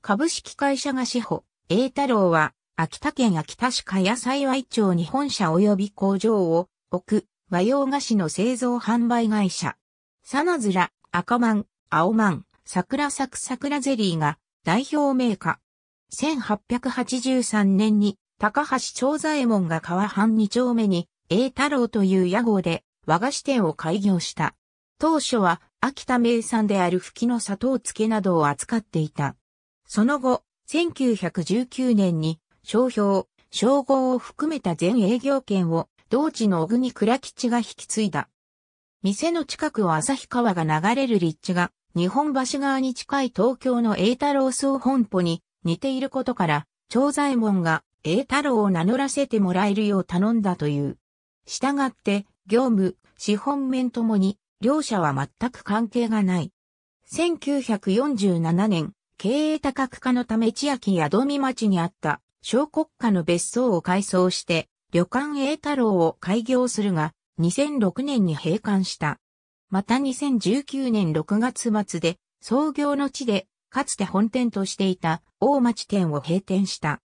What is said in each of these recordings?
株式会社が志保、栄太郎は、秋田県秋田市茅幸町に本社及び工場を置く和洋菓子の製造販売会社。サナズラ、赤マン、青マン、桜サク桜ゼリーが代表名家。1883年に高橋長左衛門が川半二丁目に栄太郎という屋号で和菓子店を開業した。当初は秋田名産である吹きの砂糖漬けなどを扱っていた。その後、1919年に商標、商号を含めた全営業権を同地の小国倉吉が引き継いだ。店の近くを旭川が流れる立地が日本橋側に近い東京の栄太郎総本舗に似ていることから、長左衛門が栄太郎を名乗らせてもらえるよう頼んだという。従って、業務、資本面ともに、両者は全く関係がない。1947年、経営多角化のため千秋宿見町にあった小国家の別荘を改装して、旅館栄太郎を開業するが、2006年に閉館した。また2019年6月末で、創業の地で、かつて本店としていた大町店を閉店した。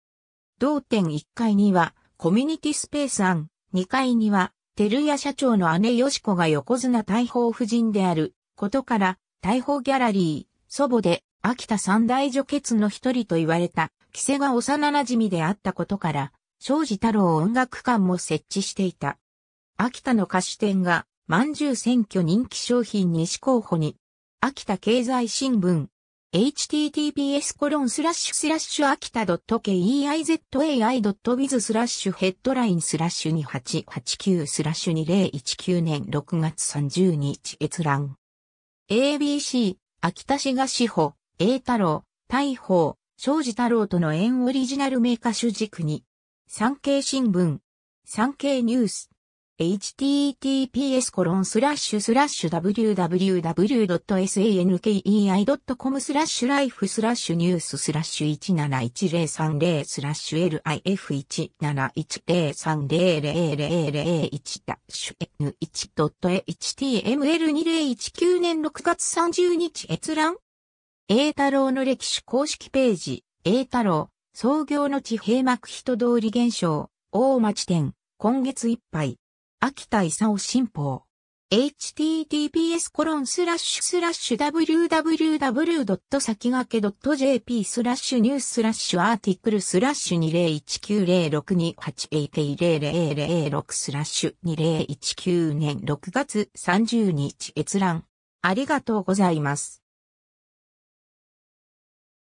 同店1階には、コミュニティスペース案、2階には、照屋社長の姉よしコが横綱大砲夫人であることから、大砲ギャラリー、祖母で秋田三大女傑の一人と言われた、木瀬が幼馴染であったことから、庄司太郎音楽館も設置していた。秋田の歌手店が、万獣選挙人気商品西候補に、秋田経済新聞、https コロンスラッシュスラッシュ秋田 .keizai.biz スラッシュヘッドラインスラッシュ2889スラッシュ2019年6月30日閲覧 ABC 秋田市が司法栄太郎、大宝、庄司太郎との縁オリジナル名歌手軸に、産経新聞、産経ニュース、https コロンスラッシュスラッシュ www.sankei.com スラッシュライフスラッシュニューススラッシュ171030スラッシュ lif1710300001 ダッシュ n1.html2019 年6月30日閲覧英太郎の歴史公式ページ、英太郎、創業の地閉幕人通り現象、大町店、今月いっぱい、秋田勲新報。https コロンスラッシュスラッシュ www. 先駆け .jp スラッシュニューススラッシュアーティクルスラッシュ201906280006 8スラッシュ2019年6月30日閲覧。ありがとうございます。